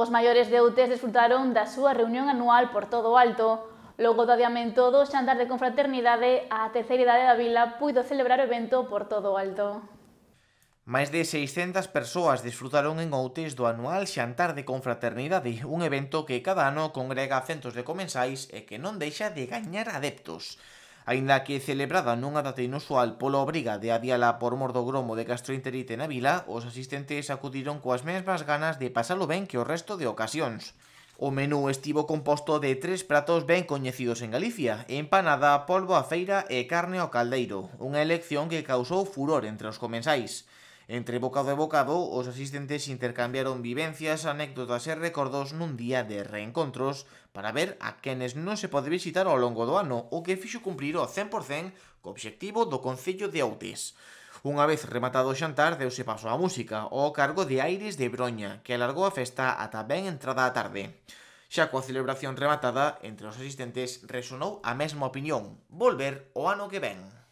Os maiores de UTES disfrutaron da súa reunión anual por todo o alto. Logo do adiamento do xantar de confraternidade, a terceira idade da vila puido celebrar o evento por todo o alto. Máis de 600 persoas disfrutaron en Outes do anual xantar de confraternidade, un evento que cada ano congrega centos de comensais e que non deixa de gañar adeptos. Ainda que celebrada nunha data inusual polo obriga de adiala por mor do gromo de gastroenterite na vila, os asistentes acudiron coas mesmas ganas de pasalo ben que o resto de ocasións. O menú estivo composto de tres pratos ben coñecidos en Galicia, empanada, polvo a feira e carne ao caldeiro, unha elección que causou furor entre os comensais. Entre bocado e bocado, os asistentes intercambiaron vivencias, anécdotas e recordos nun día de reencontros para ver a quenes non se pode visitar ao longo do ano, o que fixo cumprir ao 100% co obxectivo do Concello de Autes. Unha vez rematado o xantar, deuse paso á música, ao cargo de Aires de Broña, que alargou a festa ata ben entrada a tarde. Xa coa celebración rematada, entre os asistentes resonou a mesma opinión, volver o ano que ven.